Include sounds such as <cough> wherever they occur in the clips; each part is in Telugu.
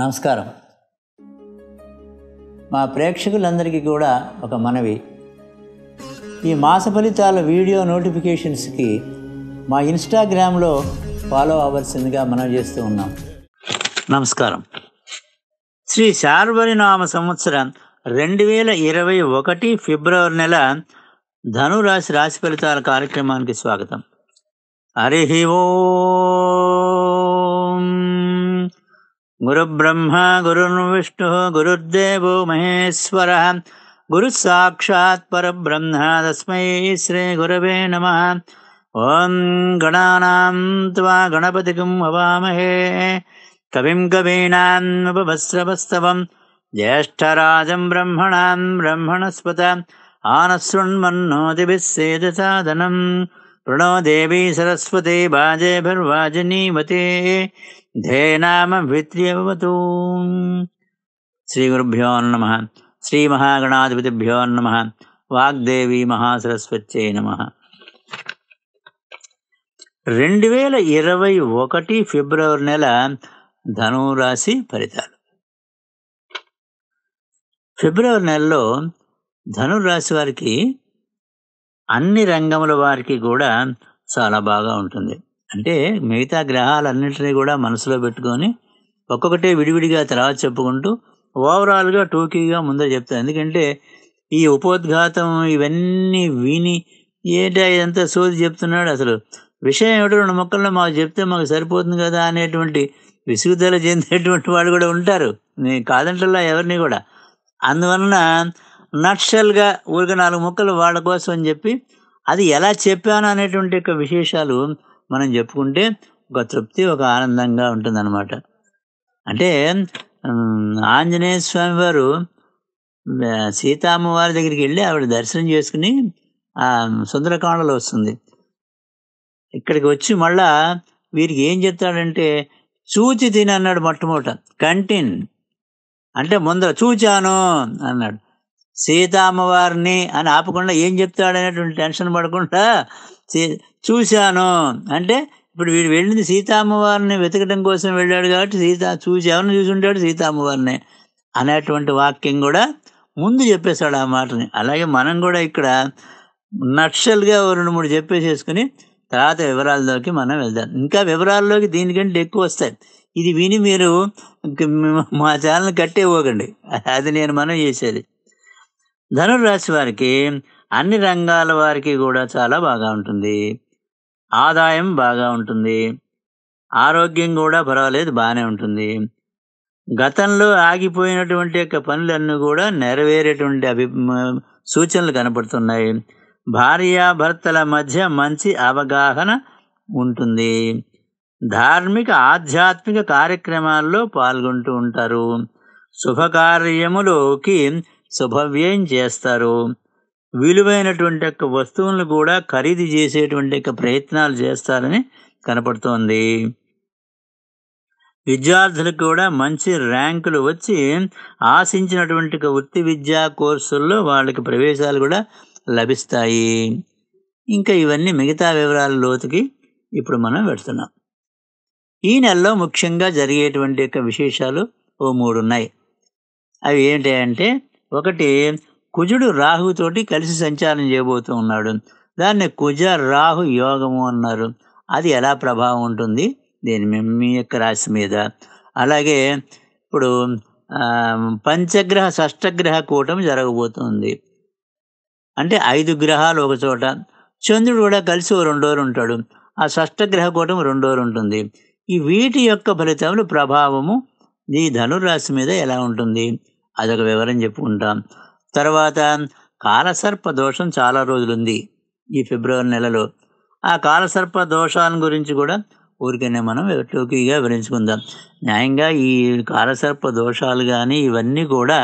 నమస్కారం మా ప్రేక్షకులందరికీ కూడా ఒక మనవి ఈ మాస ఫలితాల వీడియో నోటిఫికేషన్స్కి మా ఇన్స్టాగ్రామ్లో ఫాలో అవ్వాల్సిందిగా మనం చేస్తూ ఉన్నాం నమస్కారం శ్రీ నామ సంవత్సరం రెండు వేల ఇరవై ఒకటి ఫిబ్రవరి నెల ధనురాశి రాశి ఫలితాల కార్యక్రమానికి స్వాగతం హరి ఓ गुरुब्रह्मा गुरुर्विष्णुः गुरुर्देवो महेश्वरः परब्रह्म तस्मै श्रीगुरवे नमः ॐ गणानां त्वा गणपतिकं भवामहे कविम् कवीनामुपभस्रवस्तवम् ज्येष्ठराजं ब्रह्मणां ब्रह्मणस्पत आनश्रुण्मन्नोति सेदसाधनम् ప్రణోదేవి సరస్వతి ప్రణోదేవీ సరస్వతే బాజేభర్వాజనీమతే ధేనామ భిత్రియవతు శ్రీ గురుభ్యో నమ శ్రీ మహాగణాధిపతిభ్యో నమ వాగ్దేవి మహాసరస్వత్యే నమ రెండు వేల ఇరవై ఒకటి ఫిబ్రవరి నెల ధనురాశి ఫలితాలు ఫిబ్రవరి నెలలో ధనురాశి వారికి అన్ని రంగముల వారికి కూడా చాలా బాగా ఉంటుంది అంటే మిగతా గ్రహాలన్నింటినీ కూడా మనసులో పెట్టుకొని ఒక్కొక్కటే విడివిడిగా తర్వాత చెప్పుకుంటూ ఓవరాల్గా టోకీగా ముందే చెప్తాను ఎందుకంటే ఈ ఉపోద్ఘాతం ఇవన్నీ విని ఏంటా ఇదంతా సోది చెప్తున్నాడు అసలు విషయం ఏమిటో రెండు మొక్కల్లో మాకు చెప్తే మాకు సరిపోతుంది కదా అనేటువంటి విసుగుదల చెందేటువంటి వాళ్ళు కూడా ఉంటారు నేను కాదంటల్లా ఎవరిని కూడా అందువలన నక్షల్గా ఊరికి నాలుగు ముక్కలు వాళ్ళ కోసం అని చెప్పి అది ఎలా చెప్పాను అనేటువంటి యొక్క విశేషాలు మనం చెప్పుకుంటే ఒక తృప్తి ఒక ఆనందంగా ఉంటుందన్నమాట అంటే ఆంజనేయ స్వామి వారు సీతామ్మవారి దగ్గరికి వెళ్ళి ఆవిడ దర్శనం చేసుకుని ఆ సుందరకాండలో వస్తుంది ఇక్కడికి వచ్చి మళ్ళా వీరికి ఏం చెప్తాడంటే చూచి తిని అన్నాడు మొట్టమొదట కంటిన్ అంటే ముందర చూచాను అన్నాడు సీతామ్మవారిని అని ఆపకుండా ఏం చెప్తాడనేటువంటి టెన్షన్ పడకుండా చూశాను అంటే ఇప్పుడు వీడు వెళ్ళింది సీతామ్మవారిని వెతకడం కోసం వెళ్ళాడు కాబట్టి ఎవరిని చూసి చూసుంటాడు సీతామ్మవారిని అనేటువంటి వాక్యం కూడా ముందు చెప్పేశాడు ఆ మాటని అలాగే మనం కూడా ఇక్కడ నక్షల్గా రెండు మూడు చెప్పేసేసుకుని తర్వాత వివరాల్లోకి మనం వెళ్దాం ఇంకా వివరాల్లోకి దీనికంటే ఎక్కువ వస్తాయి ఇది విని మీరు మా ఛానల్ కట్టేవ్వకండి అది నేను మనం చేసేది ధనుర్రాశి వారికి అన్ని రంగాల వారికి కూడా చాలా బాగా ఉంటుంది ఆదాయం బాగా ఉంటుంది ఆరోగ్యం కూడా పర్వాలేదు బాగానే ఉంటుంది గతంలో ఆగిపోయినటువంటి యొక్క పనులన్నీ కూడా నెరవేరేటువంటి అభి సూచనలు కనపడుతున్నాయి భార్యాభర్తల మధ్య మంచి అవగాహన ఉంటుంది ధార్మిక ఆధ్యాత్మిక కార్యక్రమాల్లో పాల్గొంటూ ఉంటారు శుభకార్యములోకి శుభవ్యయం చేస్తారు విలువైనటువంటి యొక్క వస్తువులను కూడా ఖరీదు చేసేటువంటి యొక్క ప్రయత్నాలు చేస్తారని కనపడుతోంది విద్యార్థులకు కూడా మంచి ర్యాంకులు వచ్చి ఆశించినటువంటి వృత్తి విద్యా కోర్సుల్లో వాళ్ళకి ప్రవేశాలు కూడా లభిస్తాయి ఇంకా ఇవన్నీ మిగతా వివరాల లోతుకి ఇప్పుడు మనం పెడుతున్నాం ఈ నెలలో ముఖ్యంగా జరిగేటువంటి యొక్క విశేషాలు ఓ మూడు ఉన్నాయి అవి ఏంటి అంటే ఒకటి కుజుడు రాహుతోటి కలిసి సంచారం చేయబోతూ ఉన్నాడు దాన్ని కుజ రాహు యోగము అన్నారు అది ఎలా ప్రభావం ఉంటుంది దీని మీ యొక్క రాశి మీద అలాగే ఇప్పుడు పంచగ్రహ షష్టగ్రహ కూటం జరగబోతుంది అంటే ఐదు గ్రహాలు ఒక చోట చంద్రుడు కూడా కలిసి రెండోరు ఉంటాడు ఆ షష్టగ్రహ కూటం రెండోరు ఉంటుంది ఈ వీటి యొక్క ఫలితములు ప్రభావము ఈ ధనురాశి మీద ఎలా ఉంటుంది అదొక వివరం చెప్పుకుంటాం తర్వాత కాలసర్ప దోషం చాలా రోజులుంది ఈ ఫిబ్రవరి నెలలో ఆ కాలసర్ప దోషాల గురించి కూడా ఊరికనే మనం టోకీగా వివరించుకుందాం న్యాయంగా ఈ కాలసర్ప దోషాలు కానీ ఇవన్నీ కూడా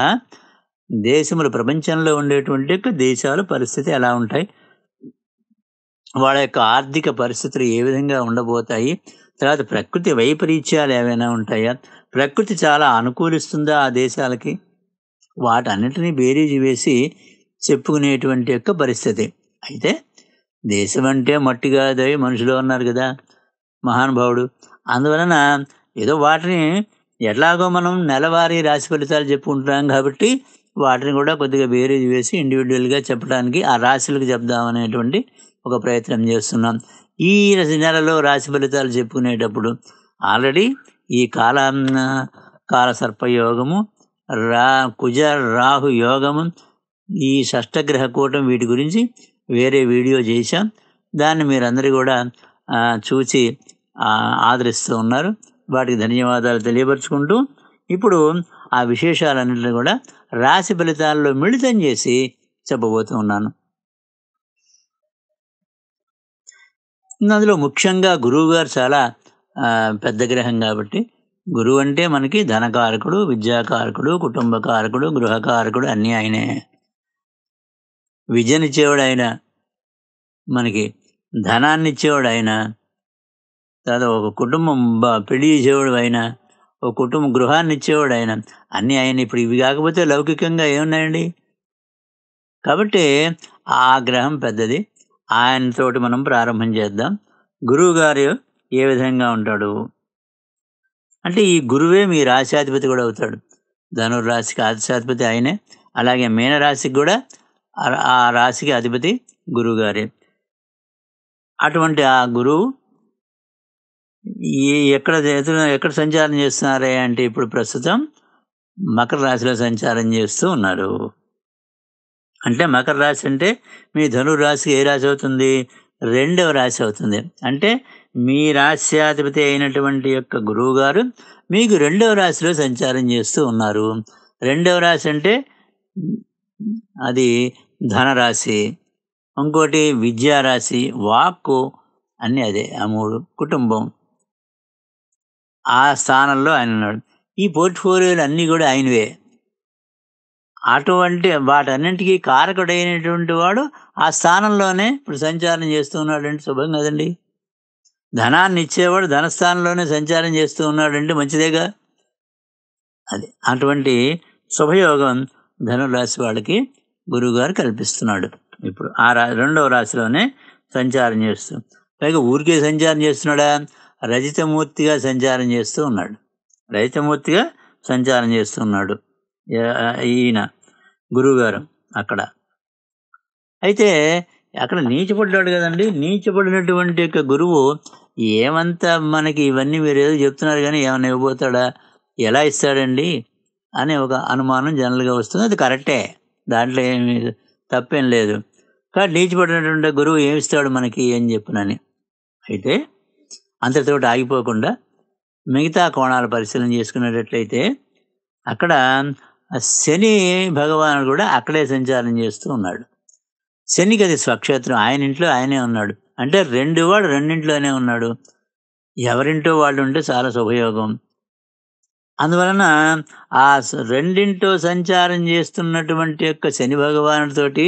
దేశములు ప్రపంచంలో ఉండేటువంటి దేశాలు పరిస్థితి ఎలా ఉంటాయి వాళ్ళ యొక్క ఆర్థిక పరిస్థితులు ఏ విధంగా ఉండబోతాయి తర్వాత ప్రకృతి వైపరీత్యాలు ఏవైనా ఉంటాయా ప్రకృతి చాలా అనుకూలిస్తుందా ఆ దేశాలకి వాటన్నిటినీ బేరీజు వేసి చెప్పుకునేటువంటి యొక్క పరిస్థితి అయితే దేశం అంటే మట్టి కాదవి మనుషులు ఉన్నారు కదా మహానుభావుడు అందువలన ఏదో వాటిని ఎట్లాగో మనం నెలవారీ రాశి ఫలితాలు చెప్పుకుంటున్నాం కాబట్టి వాటిని కూడా కొద్దిగా బేరీజ్ వేసి ఇండివిజువల్గా చెప్పడానికి ఆ రాశులకు చెప్దామనేటువంటి ఒక ప్రయత్నం చేస్తున్నాం ఈ నెలలో రాశి ఫలితాలు చెప్పుకునేటప్పుడు ఆల్రెడీ ఈ కాల కాల సర్పయోగము రా కుజ రాహు యోగము ఈ షష్టగ్రహ కూటం వీటి గురించి వేరే వీడియో చేశాం దాన్ని మీరందరూ కూడా చూసి ఆదరిస్తూ ఉన్నారు వాటికి ధన్యవాదాలు తెలియపరుచుకుంటూ ఇప్పుడు ఆ విశేషాలన్నింటినీ కూడా రాశి ఫలితాల్లో మిళితం చేసి చెప్పబోతూ ఉన్నాను అందులో ముఖ్యంగా గురువుగారు చాలా పెద్ద గ్రహం కాబట్టి గురువు అంటే మనకి ధనకారకుడు విద్యాకారకుడు కుటుంబకారకుడు గృహకారకుడు అన్నీ ఆయనే విద్యనిచ్చేవాడు ఆయన మనకి ధనాన్ని ఇచ్చేవాడు ఆయన తర్వాత ఒక కుటుంబం పెళ్లి చేసేవాడు ఆయన ఒక కుటుంబ గృహాన్ని ఇచ్చేవాడు ఆయన అన్నీ ఆయన ఇప్పుడు ఇవి కాకపోతే లౌకికంగా ఏమున్నాయండి కాబట్టి ఆ గ్రహం పెద్దది ఆయనతోటి మనం ప్రారంభం చేద్దాం గురువుగారు ఏ విధంగా ఉంటాడు అంటే ఈ గురువే మీ రాశాధిపతి కూడా అవుతాడు ధనుర్రాశికి ఆదిశాధిపతి ఆయనే అలాగే మీనరాశికి కూడా ఆ రాశికి అధిపతి గురువుగారే అటువంటి ఆ గురువు ఈ ఎక్కడ ఎక్కడ సంచారం చేస్తున్నారే అంటే ఇప్పుడు ప్రస్తుతం మకర రాశిలో సంచారం చేస్తూ ఉన్నారు అంటే మకర రాశి అంటే మీ రాశికి ఏ రాశి అవుతుంది రెండవ రాశి అవుతుంది అంటే మీ రాశ్యాధిపతి అయినటువంటి యొక్క గురువు గారు మీకు రెండవ రాశిలో సంచారం చేస్తూ ఉన్నారు రెండవ రాశి అంటే అది ధనరాశి ఇంకోటి విద్యారాశి వాక్కు అన్నీ అదే ఆ మూడు కుటుంబం ఆ స్థానంలో ఆయన ఉన్నాడు ఈ పోర్ట్ఫోలియోలు అన్నీ కూడా ఆయనవే అటువంటి వాటన్నింటికీ కారకుడైనటువంటి వాడు ఆ స్థానంలోనే ఇప్పుడు సంచారం చేస్తూ అంటే శుభం కదండి ధనాన్ని ఇచ్చేవాడు ధనస్థానంలోనే సంచారం చేస్తూ ఉన్నాడంటే మంచిదేగా అది అటువంటి శుభయోగం ధనురాశి వాళ్ళకి గురువుగారు కల్పిస్తున్నాడు ఇప్పుడు ఆ రా రెండవ రాశిలోనే సంచారం చేస్తూ పైగా ఊరికే సంచారం చేస్తున్నాడా రజితమూర్తిగా సంచారం చేస్తూ ఉన్నాడు రజితమూర్తిగా సంచారం చేస్తూ ఉన్నాడు ఈయన గురువుగారు అక్కడ అయితే అక్కడ నీచపడ్డాడు కదండి నీచపడినటువంటి యొక్క గురువు ఏమంతా మనకి ఇవన్నీ మీరు ఏదో చెప్తున్నారు కానీ ఏమైనా ఇవ్వబోతాడా ఎలా ఇస్తాడండి అనే ఒక అనుమానం జనరల్గా వస్తుంది అది కరెక్టే దాంట్లో ఏమి తప్పేం లేదు కానీ నీచపడినటువంటి గురువు ఏమిస్తాడు మనకి ఏం చెప్పునని అయితే అంతటితోటి ఆగిపోకుండా మిగతా కోణాలు పరిశీలన చేసుకునేటట్లయితే అక్కడ శని భగవాను కూడా అక్కడే సంచారం చేస్తూ ఉన్నాడు శనిగది స్వక్షేత్రం ఆయన ఇంట్లో ఆయనే ఉన్నాడు అంటే రెండు వాడు రెండింట్లోనే ఉన్నాడు ఎవరింటో వాళ్ళు ఉంటే చాలా సుభయోగం అందువలన ఆ రెండింటో సంచారం చేస్తున్నటువంటి యొక్క శని భగవానుడితోటి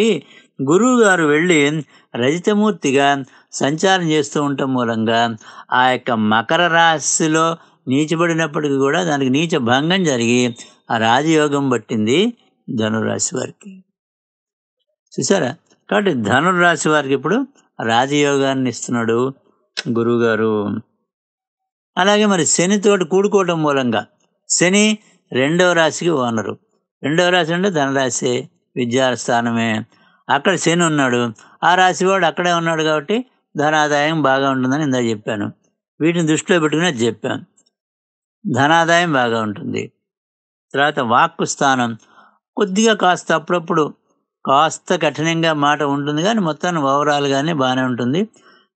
గురువు గారు వెళ్ళి రజితమూర్తిగా సంచారం చేస్తూ ఉండటం మూలంగా ఆ యొక్క మకర రాశిలో నీచబడినప్పటికీ కూడా దానికి నీచ భంగం జరిగి ఆ రాజయోగం పట్టింది ధనురాశి వారికి చూసారా కాబట్టి ధనుర్రాశి వారికి ఇప్పుడు రాజయోగాన్ని ఇస్తున్నాడు గురువుగారు అలాగే మరి శనితోటి కూడుకోవడం మూలంగా శని రెండవ రాశికి ఓనరు రెండవ రాశి అంటే ధనరాశి విద్యా స్థానమే అక్కడ శని ఉన్నాడు ఆ రాశి వాడు అక్కడే ఉన్నాడు కాబట్టి ధనాదాయం బాగా ఉంటుందని ఇందా చెప్పాను వీటిని దృష్టిలో పెట్టుకుని చెప్పాను ధనాదాయం బాగా ఉంటుంది తర్వాత వాక్కు స్థానం కొద్దిగా కాస్త అప్పుడప్పుడు కాస్త కఠినంగా మాట ఉంటుంది కానీ మొత్తం ఓవరాల్గానే బాగానే ఉంటుంది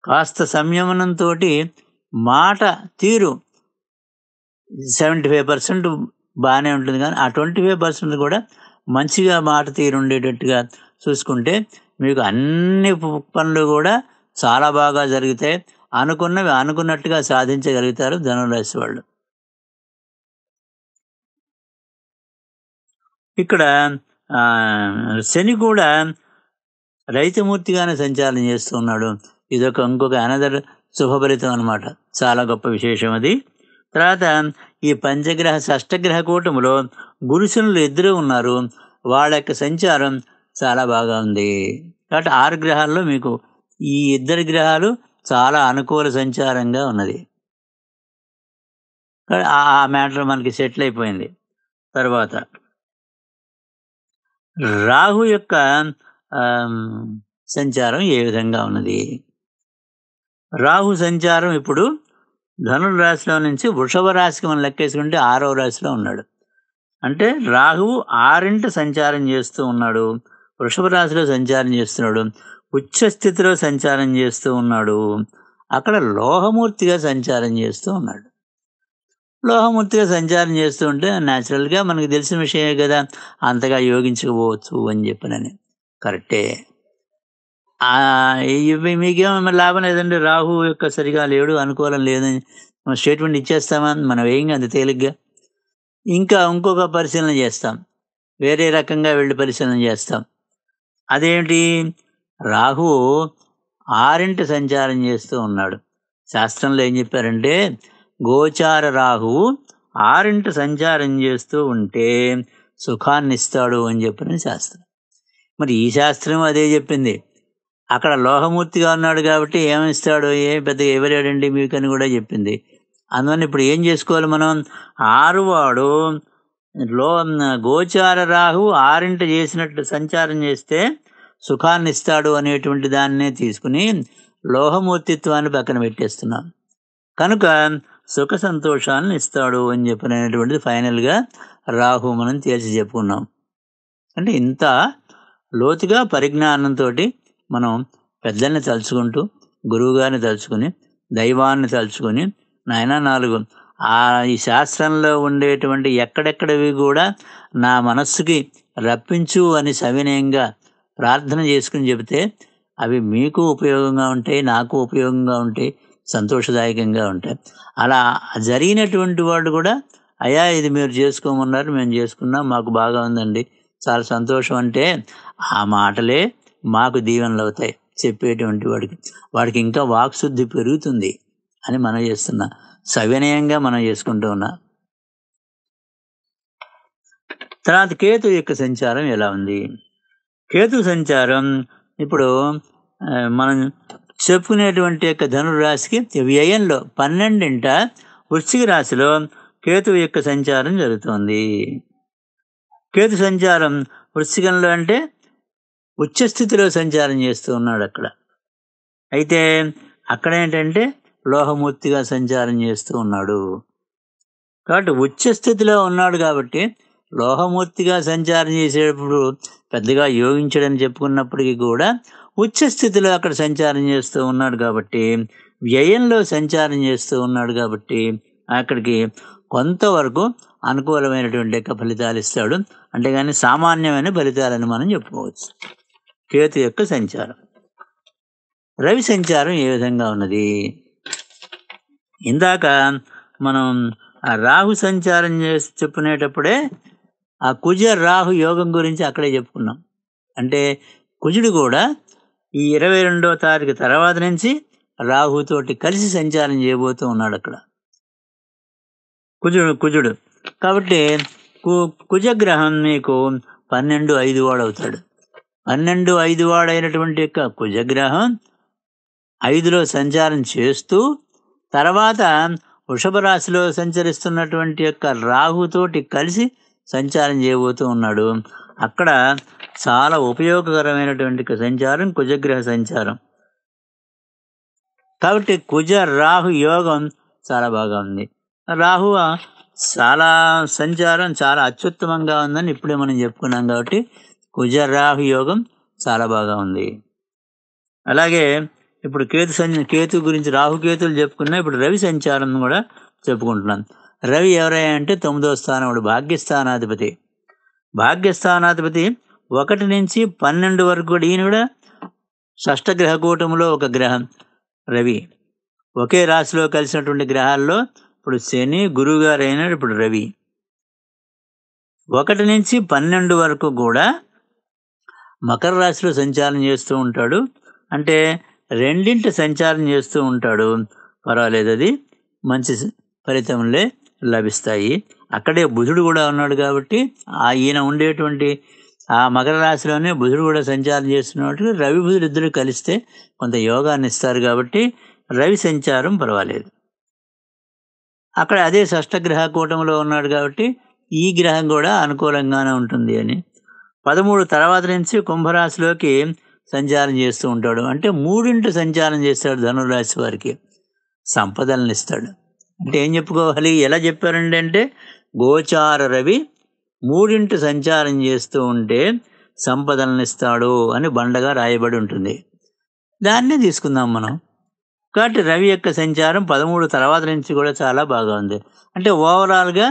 కాస్త సంయమనంతో మాట తీరు సెవెంటీ ఫైవ్ పర్సెంట్ బాగానే ఉంటుంది కానీ ఆ ట్వంటీ ఫైవ్ పర్సెంట్ కూడా మంచిగా మాట తీరు ఉండేటట్టుగా చూసుకుంటే మీకు అన్ని పనులు కూడా చాలా బాగా జరుగుతాయి అనుకున్నవి అనుకున్నట్టుగా సాధించగలుగుతారు ధనురాశి వాళ్ళు ఇక్కడ శని కూడా రైతుమూర్తిగానే సంచారం చేస్తూ ఉన్నాడు ఇదొక ఇంకొక అనదర్ శుభఫలితం అనమాట చాలా గొప్ప విశేషం అది తర్వాత ఈ పంచగ్రహ షష్టగ్రహ కూటములో గురుశనులు ఇద్దరు ఉన్నారు వాళ్ళ యొక్క సంచారం చాలా బాగా ఉంది కాబట్టి ఆరు గ్రహాల్లో మీకు ఈ ఇద్దరు గ్రహాలు చాలా అనుకూల సంచారంగా ఉన్నది ఆ మ్యాటర్ మనకి సెటిల్ అయిపోయింది తర్వాత రాహు యొక్క సంచారం ఏ విధంగా ఉన్నది రాహు సంచారం ఇప్పుడు ధనుడు రాశిలో నుంచి వృషభ రాశికి మనం లెక్కేసుకుంటే ఆరో రాశిలో ఉన్నాడు అంటే రాహువు ఆరింట సంచారం చేస్తూ ఉన్నాడు వృషభ రాశిలో సంచారం చేస్తున్నాడు ఉచ్చస్థితిలో సంచారం చేస్తూ ఉన్నాడు అక్కడ లోహమూర్తిగా సంచారం చేస్తూ ఉన్నాడు లోహమూర్తిగా సంచారం చేస్తూ ఉంటే న్యాచురల్గా మనకు తెలిసిన విషయమే కదా అంతగా యోగించకపోవచ్చు అని నేను కరెక్టే మీకేమో లాభం లేదండి రాహు యొక్క సరిగా లేడు అనుకూలం లేదని స్టేట్మెంట్ ఇచ్చేస్తామని మనం ఏం అంత తేలిగ్గా ఇంకా ఇంకొక పరిశీలన చేస్తాం వేరే రకంగా వెళ్ళి పరిశీలన చేస్తాం అదేమిటి రాహు ఆరింటి సంచారం చేస్తూ ఉన్నాడు శాస్త్రంలో ఏం చెప్పారంటే గోచార రాహువు ఆరింట సంచారం చేస్తూ ఉంటే సుఖాన్నిస్తాడు అని చెప్పిన శాస్త్రం మరి ఈ శాస్త్రం అదే చెప్పింది అక్కడ లోహమూర్తిగా ఉన్నాడు కాబట్టి ఏమిస్తాడు ఏం పెద్ద ఇవ్వలేడండి మీకు అని కూడా చెప్పింది అందువల్ల ఇప్పుడు ఏం చేసుకోవాలి మనం ఆరువాడు లో గోచార రాహు ఆరింట చేసినట్లు సంచారం చేస్తే సుఖాన్ని ఇస్తాడు అనేటువంటి దాన్నే తీసుకుని లోహమూర్తిత్వాన్ని పక్కన పెట్టేస్తున్నాం కనుక సుఖ సంతోషాలను ఇస్తాడు అని చెప్పినటువంటిది ఫైనల్గా రాహు మనం తేల్చి చెప్పుకున్నాం అంటే ఇంత లోతుగా పరిజ్ఞానంతో మనం పెద్దల్ని తలుచుకుంటూ గురువుగారిని తలుచుకుని దైవాన్ని తలుచుకుని నాయన నాలుగు ఆ ఈ శాస్త్రంలో ఉండేటువంటి ఎక్కడెక్కడవి కూడా నా మనస్సుకి రప్పించు అని సవినయంగా ప్రార్థన చేసుకుని చెబితే అవి మీకు ఉపయోగంగా ఉంటాయి నాకు ఉపయోగంగా ఉంటాయి సంతోషదాయకంగా ఉంటాయి అలా జరిగినటువంటి వాడు కూడా అయ్యా ఇది మీరు చేసుకోమన్నారు మేము చేసుకున్నాం మాకు బాగా ఉందండి చాలా సంతోషం అంటే ఆ మాటలే మాకు దీవెనలు అవుతాయి చెప్పేటువంటి వాడికి వాడికి ఇంకా వాక్శుద్ధి పెరుగుతుంది అని మనం చేస్తున్నా సవినయంగా మనం చేసుకుంటూ ఉన్నా తర్వాత కేతు యొక్క సంచారం ఎలా ఉంది కేతు సంచారం ఇప్పుడు మనం చెప్పుకునేటువంటి యొక్క ధనురాశికి వ్యయంలో పన్నెండింట వృశ్చిక రాశిలో కేతువు యొక్క సంచారం జరుగుతోంది కేతు సంచారం వృశ్చికంలో అంటే ఉచ్చస్థితిలో సంచారం చేస్తూ ఉన్నాడు అక్కడ అయితే అక్కడ ఏంటంటే లోహమూర్తిగా సంచారం చేస్తూ ఉన్నాడు కాబట్టి ఉచ్చస్థితిలో ఉన్నాడు కాబట్టి లోహమూర్తిగా సంచారం చేసేటప్పుడు పెద్దగా యోగించడం చెప్పుకున్నప్పటికీ కూడా ఉచ్చ స్థితిలో అక్కడ సంచారం చేస్తూ ఉన్నాడు కాబట్టి వ్యయంలో సంచారం చేస్తూ ఉన్నాడు కాబట్టి అక్కడికి కొంతవరకు అనుకూలమైనటువంటి యొక్క ఫలితాలు ఇస్తాడు అంటే కానీ సామాన్యమైన ఫలితాలని మనం చెప్పుకోవచ్చు కేతు యొక్క సంచారం రవి సంచారం ఏ విధంగా ఉన్నది ఇందాక మనం ఆ రాహు సంచారం చేసి చెప్పుకునేటప్పుడే ఆ కుజ రాహు యోగం గురించి అక్కడే చెప్పుకున్నాం అంటే కుజుడు కూడా ఈ ఇరవై రెండో తారీఖు తర్వాత నుంచి రాహుతోటి కలిసి సంచారం చేయబోతూ ఉన్నాడు అక్కడ కుజుడు కుజుడు కాబట్టి కు కుజగ్రహం మీకు పన్నెండు ఐదు వాడవుతాడు పన్నెండు ఐదు వాడైనటువంటి యొక్క కుజగ్రహం ఐదులో సంచారం చేస్తూ తర్వాత వృషభ రాశిలో సంచరిస్తున్నటువంటి యొక్క రాహుతోటి కలిసి సంచారం చేయబోతూ ఉన్నాడు అక్కడ చాలా ఉపయోగకరమైనటువంటి సంచారం కుజగ్రహ సంచారం కాబట్టి కుజ రాహు యోగం చాలా బాగా ఉంది రాహు చాలా సంచారం చాలా అత్యుత్తమంగా ఉందని ఇప్పుడే మనం చెప్పుకున్నాం కాబట్టి కుజ రాహు యోగం చాలా బాగా ఉంది అలాగే ఇప్పుడు కేతు సంచ కేతు గురించి రాహుకేతులు చెప్పుకున్నా ఇప్పుడు రవి సంచారం కూడా చెప్పుకుంటున్నాం రవి ఎవరయ్యా అంటే తొమ్మిదో స్థానముడు భాగ్యస్థానాధిపతి భాగ్యస్థానాధిపతి ఒకటి నుంచి పన్నెండు వరకు కూడా ఈయన కూడా గ్రహ కూటంలో ఒక గ్రహం రవి ఒకే రాశిలో కలిసినటువంటి గ్రహాల్లో ఇప్పుడు శని గురువు గారు అయినాడు ఇప్పుడు రవి ఒకటి నుంచి పన్నెండు వరకు కూడా మకర రాశిలో సంచారం చేస్తూ ఉంటాడు అంటే రెండింటి సంచారం చేస్తూ ఉంటాడు పర్వాలేదు అది మంచి ఫలితంలే లభిస్తాయి అక్కడే బుధుడు కూడా ఉన్నాడు కాబట్టి ఆ ఈయన ఉండేటువంటి ఆ మకర రాశిలోనే బుధుడు కూడా సంచారం చేస్తున్నట్టు రవి బుధుడు ఇద్దరు కలిస్తే కొంత యోగాన్ని ఇస్తారు కాబట్టి రవి సంచారం పర్వాలేదు అక్కడ అదే షష్టగ్రహ కూటంలో ఉన్నాడు కాబట్టి ఈ గ్రహం కూడా అనుకూలంగానే ఉంటుంది అని పదమూడు తర్వాత నుంచి కుంభరాశిలోకి సంచారం చేస్తూ ఉంటాడు అంటే మూడింటి సంచారం చేస్తాడు ధనురాశి వారికి సంపదలను ఇస్తాడు అంటే ఏం చెప్పుకోవాలి ఎలా చెప్పారండి అంటే గోచార రవి మూడింటి సంచారం చేస్తూ ఉంటే సంపదలనిస్తాడు అని బండగా రాయబడి ఉంటుంది దాన్నే తీసుకుందాం మనం కాబట్టి రవి యొక్క సంచారం పదమూడు తర్వాత నుంచి కూడా చాలా బాగా ఉంది అంటే ఓవరాల్గా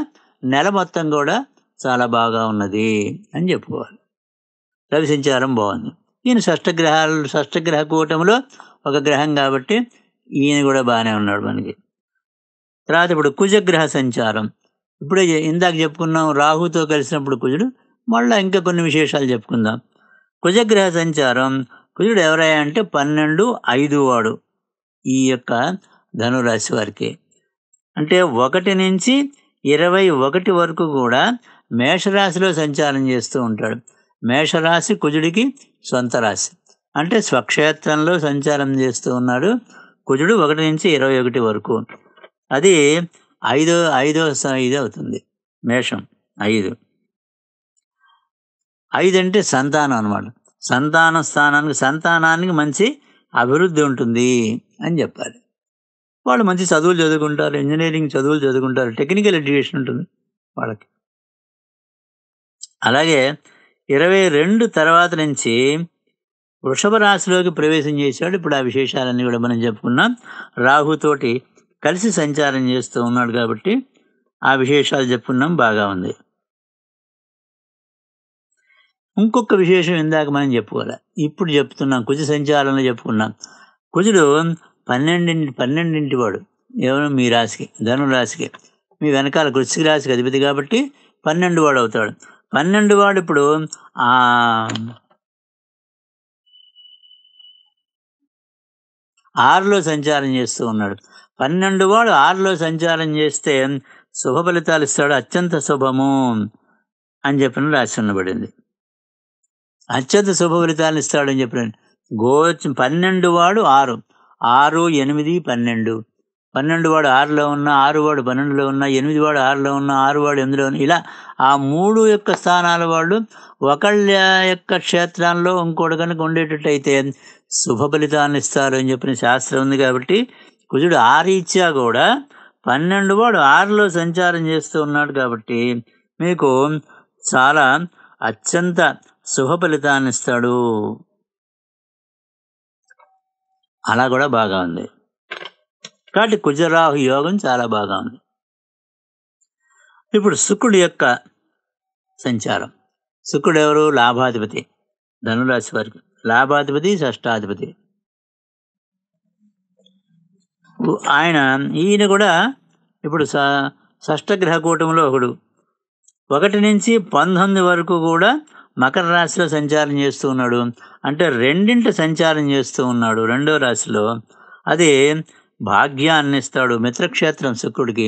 నెల మొత్తం కూడా చాలా బాగా ఉన్నది అని చెప్పుకోవాలి రవి సంచారం బాగుంది ఈయన షష్టగ్రహాలు షష్టగ్రహ కూటములో ఒక గ్రహం కాబట్టి ఈయన కూడా బాగానే ఉన్నాడు మనకి తర్వాత ఇప్పుడు కుజగ్రహ సంచారం ఇప్పుడే ఇందాక చెప్పుకున్నాం రాహుతో కలిసినప్పుడు కుజుడు మళ్ళీ ఇంకా కొన్ని విశేషాలు చెప్పుకుందాం కుజగ్రహ సంచారం కుజుడు ఎవరయ్యా అంటే పన్నెండు ఐదు వాడు ఈ యొక్క ధనురాశి వారికి అంటే ఒకటి నుంచి ఇరవై ఒకటి వరకు కూడా మేషరాశిలో సంచారం చేస్తూ ఉంటాడు మేషరాశి కుజుడికి సొంత రాశి అంటే స్వక్షేత్రంలో సంచారం చేస్తూ ఉన్నాడు కుజుడు ఒకటి నుంచి ఇరవై ఒకటి వరకు అది ఐదో ఐదో ఇది అవుతుంది మేషం ఐదు ఐదు అంటే సంతానం అనమాట సంతాన స్థానానికి సంతానానికి మంచి అభివృద్ధి ఉంటుంది అని చెప్పాలి వాళ్ళు మంచి చదువులు చదువుకుంటారు ఇంజనీరింగ్ చదువులు చదువుకుంటారు టెక్నికల్ ఎడ్యుకేషన్ ఉంటుంది వాళ్ళకి అలాగే ఇరవై రెండు తర్వాత నుంచి వృషభ రాశిలోకి ప్రవేశం చేశాడు ఇప్పుడు ఆ విశేషాలన్నీ కూడా మనం చెప్పుకున్నాం రాహుతోటి కలిసి సంచారం చేస్తూ ఉన్నాడు కాబట్టి ఆ విశేషాలు చెప్పుకున్నాం బాగా ఉంది ఇంకొక విశేషం ఇందాక మనం చెప్పుకోలే ఇప్పుడు చెప్తున్నాం కుజ సంచారంలో చెప్పుకున్నాం కుజుడు పన్నెండింటి పన్నెండింటి వాడు ఏమైనా మీ రాశికి ధను రాశికి మీ వెనకాల వృశ్చిక రాశికి అధిపతి కాబట్టి పన్నెండు వాడు అవుతాడు పన్నెండు వాడు ఇప్పుడు ఆ ఆరులో సంచారం చేస్తూ ఉన్నాడు పన్నెండు వాడు ఆరులో సంచారం చేస్తే శుభ ఫలితాలు ఇస్తాడు అత్యంత శుభము అని చెప్పిన ఉండబడింది అత్యంత శుభ ఫలితాలు ఇస్తాడు అని చెప్పిన గోచ పన్నెండు వాడు ఆరు ఆరు ఎనిమిది పన్నెండు పన్నెండు వాడు ఆరులో ఉన్న ఆరు వాడు పన్నెండులో ఉన్న ఎనిమిది వాడు ఆరులో ఉన్న ఆరు వాడు ఎనిమిదిలో ఉన్న ఇలా ఆ మూడు యొక్క స్థానాల వాళ్ళు ఒకళ్ళ యొక్క క్షేత్రాల్లో ఇంకోటి కనుక ఉండేటట్టయితే శుభ ఫలితాన్ని ఇస్తారు అని చెప్పిన శాస్త్రం ఉంది కాబట్టి కుజుడు ఆ రీత్యా కూడా పన్నెండు వాడు ఆరులో సంచారం చేస్తూ ఉన్నాడు కాబట్టి మీకు చాలా అత్యంత శుభ ఫలితాన్ని ఇస్తాడు అలా కూడా బాగా ఉంది కాబట్టి కుజరాహు యోగం చాలా బాగా ఉంది ఇప్పుడు శుకుడు యొక్క సంచారం శుక్రుడు ఎవరు లాభాధిపతి ధనురాశి వారికి లాభాధిపతి షష్టాధిపతి ఆయన ఈయన కూడా ఇప్పుడు స కూటంలో ఒకడు ఒకటి నుంచి పంతొమ్మిది వరకు కూడా మకర రాశిలో సంచారం చేస్తూ ఉన్నాడు అంటే రెండింటి సంచారం చేస్తూ ఉన్నాడు రెండో రాశిలో అది భాగ్యాన్ని ఇస్తాడు మిత్రక్షేత్రం శుక్రుడికి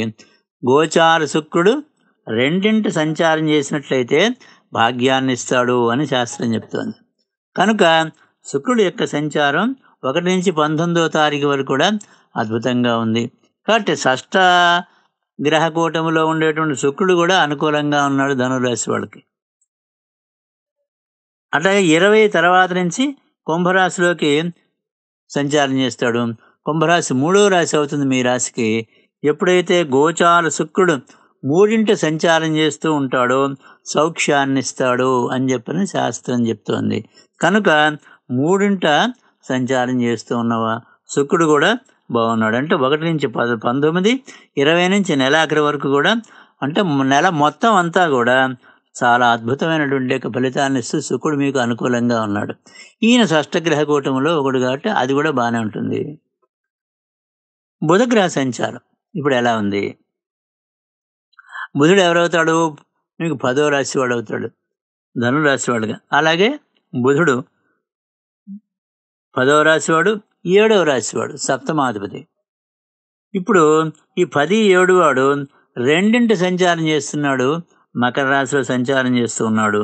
గోచార శుక్రుడు రెండింటి సంచారం చేసినట్లయితే భాగ్యాన్ని ఇస్తాడు అని శాస్త్రం చెప్తోంది కనుక శుక్రుడు యొక్క సంచారం ఒకటి నుంచి పంతొమ్మిదో తారీఖు వరకు కూడా అద్భుతంగా ఉంది కాబట్టి షష్ట గ్రహకూటమిలో ఉండేటువంటి శుక్రుడు కూడా అనుకూలంగా ఉన్నాడు ధనురాశి వాళ్ళకి అట్లాగే ఇరవై తర్వాత నుంచి కుంభరాశిలోకి సంచారం చేస్తాడు కుంభరాశి మూడో రాశి అవుతుంది మీ రాశికి ఎప్పుడైతే గోచార శుక్రుడు మూడింటి సంచారం చేస్తూ ఉంటాడో సౌఖ్యాన్నిస్తాడు అని చెప్పని శాస్త్రం చెప్తోంది కనుక మూడింట సంచారం చేస్తూ ఉన్నవా శుక్రుడు కూడా బాగున్నాడు అంటే ఒకటి నుంచి పద పంతొమ్మిది ఇరవై నుంచి నెల ఆఖరి వరకు కూడా అంటే నెల మొత్తం అంతా కూడా చాలా అద్భుతమైనటువంటి యొక్క ఫలితాన్ని ఇస్తూ శుక్రుడు మీకు అనుకూలంగా ఉన్నాడు ఈయన షష్టగ్రహ కూటములో ఒకడు కాబట్టి అది కూడా బాగానే ఉంటుంది బుధగ్రహ సంచారం ఇప్పుడు ఎలా ఉంది బుధుడు ఎవరవుతాడు మీకు పదో రాశి వాడు అవుతాడు ధనురాశి వాడుగా అలాగే బుధుడు పదవ రాశివాడు ఏడవ రాశివాడు సప్తమాధిపతి ఇప్పుడు ఈ పది ఏడు వాడు రెండింటి సంచారం చేస్తున్నాడు మకర రాశిలో సంచారం చేస్తూ ఉన్నాడు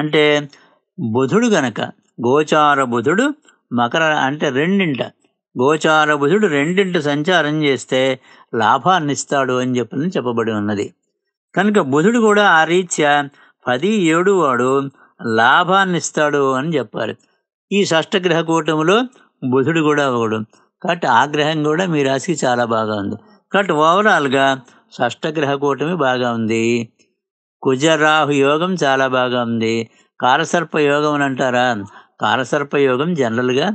అంటే బుధుడు గనక గోచార బుధుడు మకర అంటే రెండింట గోచార బుధుడు రెండింటి సంచారం చేస్తే లాభాన్ని ఇస్తాడు అని చెప్పని చెప్పబడి ఉన్నది కనుక బుధుడు కూడా ఆ రీత్యా పది ఏడు వాడు లాభాన్ని ఇస్తాడు అని చెప్పారు ఈ షష్టగ్రహ కూటములో బుధుడు కూడా ఒకడు కాబట్టి ఆ గ్రహం కూడా మీ రాశికి చాలా బాగా ఉంది కాబట్టి ఓవరాల్గా షష్టగ్రహ కూటమి బాగా ఉంది కుజరాహు యోగం చాలా బాగా ఉంది కాలసర్ప యోగం అని అంటారా కాలసర్ప యోగం జనరల్గా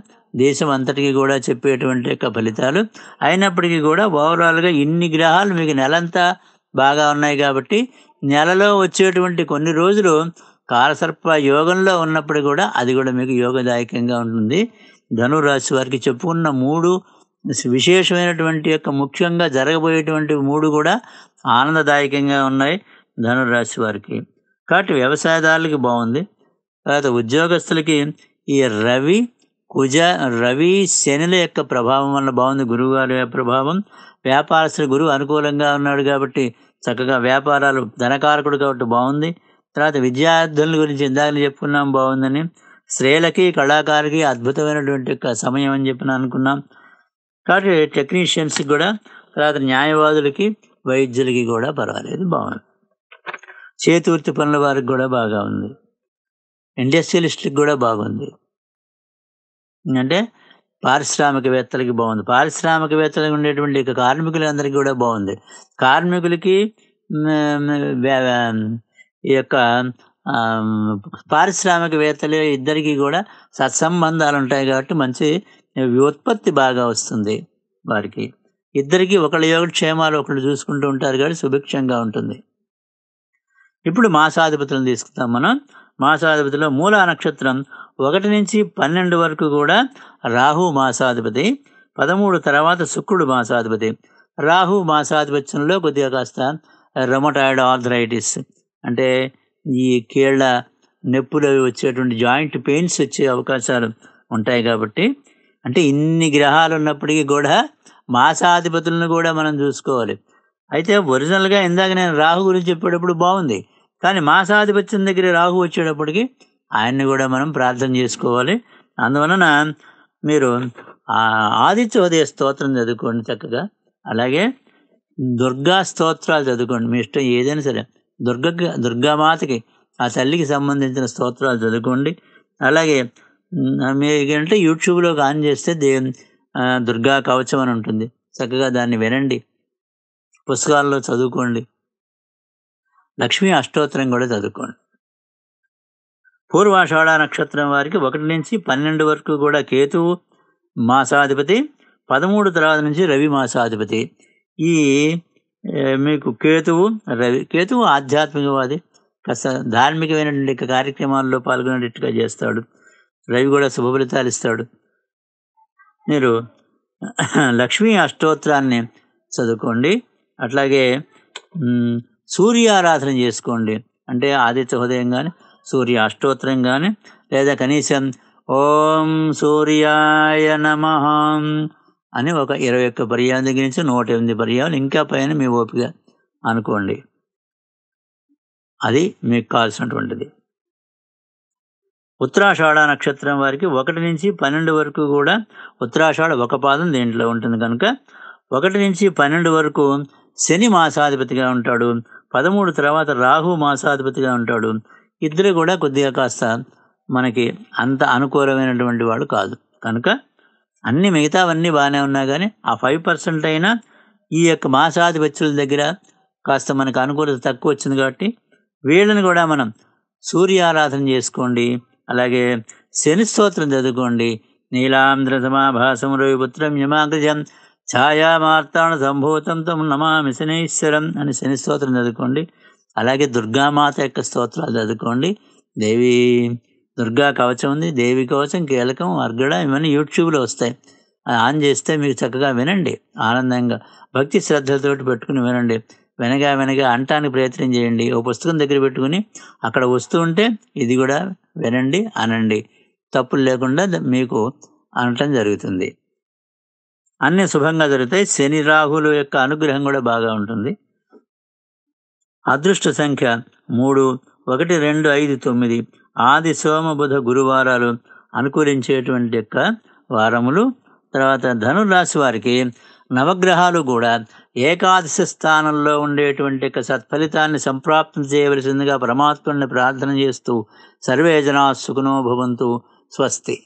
దేశం అంతటికి కూడా చెప్పేటువంటి యొక్క ఫలితాలు అయినప్పటికీ కూడా ఓవరాల్గా ఇన్ని గ్రహాలు మీకు నెలంతా బాగా ఉన్నాయి కాబట్టి నెలలో వచ్చేటువంటి కొన్ని రోజులు కాలసర్ప యోగంలో ఉన్నప్పుడు కూడా అది కూడా మీకు యోగదాయకంగా ఉంటుంది ధనురాశి వారికి చెప్పుకున్న మూడు విశేషమైనటువంటి యొక్క ముఖ్యంగా జరగబోయేటువంటి మూడు కూడా ఆనందదాయకంగా ఉన్నాయి ధనురాశి వారికి కాబట్టి వ్యవసాయదారులకి బాగుంది తర్వాత ఉద్యోగస్తులకి ఈ రవి కుజ రవి శనుల యొక్క ప్రభావం వల్ల బాగుంది గురువుగారి ప్రభావం వ్యాపారస్తుల గురువు అనుకూలంగా ఉన్నాడు కాబట్టి చక్కగా వ్యాపారాలు ధనకారకుడు కాబట్టి బాగుంది తర్వాత విద్యార్థుల గురించి ఇందాక చెప్పుకున్నాం బాగుందని స్త్రీలకి కళాకారికి అద్భుతమైనటువంటి సమయం అని చెప్పిన అనుకున్నాం కాబట్టి టెక్నీషియన్స్కి కూడా తర్వాత న్యాయవాదులకి వైద్యులకి కూడా పర్వాలేదు బాగుంది చేతివృత్తి పనుల వారికి కూడా బాగా ఉంది ఇండస్ట్రియలిస్ట్కి కూడా బాగుంది అంటే పారిశ్రామికవేత్తలకి బాగుంది పారిశ్రామికవేత్తలకు ఉండేటువంటి కార్మికులందరికీ కూడా బాగుంది కార్మికులకి ఈ యొక్క పారిశ్రామికవేత్తలు ఇద్దరికి కూడా సత్సంబంధాలు ఉంటాయి కాబట్టి మంచి వ్యుత్పత్తి బాగా వస్తుంది వారికి ఇద్దరికి ఒకళ్ళ యోగ క్షేమాలు ఒకళ్ళు చూసుకుంటూ ఉంటారు కాబట్టి సుభిక్షంగా ఉంటుంది ఇప్పుడు మాసాధిపతులను తీసుకుందాం మనం మాసాధిపతిలో మూల నక్షత్రం ఒకటి నుంచి పన్నెండు వరకు కూడా రాహు మాసాధిపతి పదమూడు తర్వాత శుక్రుడు మాసాధిపతి రాహు మాసాధిపత్యంలో కొద్దిగా కాస్త రొమటాయిడ్ ఆర్థరైటిస్ అంటే ఈ కీళ్ళ నొప్పులు వచ్చేటువంటి జాయింట్ పెయిన్స్ వచ్చే అవకాశాలు ఉంటాయి కాబట్టి అంటే ఇన్ని గ్రహాలు ఉన్నప్పటికీ కూడా మాసాధిపతులను కూడా మనం చూసుకోవాలి అయితే ఒరిజినల్గా ఇందాక నేను రాహు గురించి చెప్పేటప్పుడు బాగుంది కానీ మాసాధిపత్యం దగ్గర రాహు వచ్చేటప్పటికి ఆయన్ని కూడా మనం ప్రార్థన చేసుకోవాలి అందువలన మీరు ఆదిత్యోదయ స్తోత్రం చదువుకోండి చక్కగా అలాగే దుర్గా స్తోత్రాలు చదువుకోండి మీ ఇష్టం ఏదైనా సరే దుర్గ దుర్గామాతకి ఆ తల్లికి సంబంధించిన స్తోత్రాలు చదువుకోండి అలాగే మీకంటే యూట్యూబ్లోకి ఆన్ చేస్తే దే దుర్గా కవచం అని ఉంటుంది చక్కగా దాన్ని వినండి పుస్తకాల్లో చదువుకోండి లక్ష్మీ అష్టోత్తరం కూడా చదువుకోండి పూర్వాషాఢ నక్షత్రం వారికి ఒకటి నుంచి పన్నెండు వరకు కూడా కేతువు మాసాధిపతి పదమూడు తర్వాత నుంచి రవి మాసాధిపతి ఈ మీకు కేతువు రవి కేతువు ఆధ్యాత్మికవాది కాస్త ధార్మికమైనటువంటి కార్యక్రమాల్లో పాల్గొనేటట్టుగా చేస్తాడు రవి కూడా శుభ ఫలితాలు ఇస్తాడు మీరు <clears throat> లక్ష్మీ అష్టోత్రాన్ని చదువుకోండి అట్లాగే సూర్యారాధన చేసుకోండి అంటే ఆదిత్య హృదయం కానీ సూర్య అష్టోత్రం కానీ లేదా కనీసం ఓం సూర్యాయ నమ అని ఒక ఇరవై ఒక్క పర్యాల దగ్గర నుంచి నూట ఎనిమిది పర్యాలు ఇంకా పైన మీ ఓపిక అనుకోండి అది మీకు కావాల్సినటువంటిది ఉత్తరాషాఢ నక్షత్రం వారికి ఒకటి నుంచి పన్నెండు వరకు కూడా ఉత్తరాషాఢ ఒక పాదం దీంట్లో ఉంటుంది కనుక ఒకటి నుంచి పన్నెండు వరకు శని మాసాధిపతిగా ఉంటాడు పదమూడు తర్వాత రాహు మాసాధిపతిగా ఉంటాడు ఇద్దరు కూడా కొద్దిగా కాస్త మనకి అంత అనుకూలమైనటువంటి వాడు కాదు కనుక అన్ని మిగతావన్నీ బాగానే ఉన్నా కానీ ఆ ఫైవ్ పర్సెంట్ అయినా ఈ యొక్క మాసాధిపత్యుల దగ్గర కాస్త మనకు అనుకూలత తక్కువ వచ్చింది కాబట్టి వీళ్ళని కూడా మనం సూర్య ఆరాధన చేసుకోండి అలాగే శని స్తోత్రం చదువుకోండి నీలాంధ్ర సమాభాసం రవిపుత్రం యమాగ్రజం ఛాయామార్తాను సంభూతం తమ నమామి శనీశ్వరం అని శని స్తోత్రం చదువుకోండి అలాగే దుర్గామాత యొక్క స్తోత్రాలు చదువుకోండి దేవీ దుర్గా కవచం ఉంది దేవి కవచం కీలకం అర్గడ ఇవన్నీ యూట్యూబ్లో వస్తాయి ఆన్ చేస్తే మీకు చక్కగా వినండి ఆనందంగా భక్తి శ్రద్ధలతోటి పెట్టుకుని వినండి వినగా వినగా అంటానికి ప్రయత్నం చేయండి ఓ పుస్తకం దగ్గర పెట్టుకుని అక్కడ వస్తూ ఉంటే ఇది కూడా వినండి అనండి తప్పులు లేకుండా మీకు అనటం జరుగుతుంది అన్నీ శుభంగా జరుగుతాయి శని రాహుల యొక్క అనుగ్రహం కూడా బాగా ఉంటుంది అదృష్ట సంఖ్య మూడు ఒకటి రెండు ఐదు తొమ్మిది ఆది సోమ బుధ గురువారాలు అనుకూలించేటువంటి యొక్క వారములు తర్వాత ధనురాశి వారికి నవగ్రహాలు కూడా ఏకాదశి స్థానంలో ఉండేటువంటి యొక్క సత్ఫలితాన్ని సంప్రాప్తం చేయవలసిందిగా పరమాత్ముని ప్రార్థన చేస్తూ సర్వే జనా స్వస్తి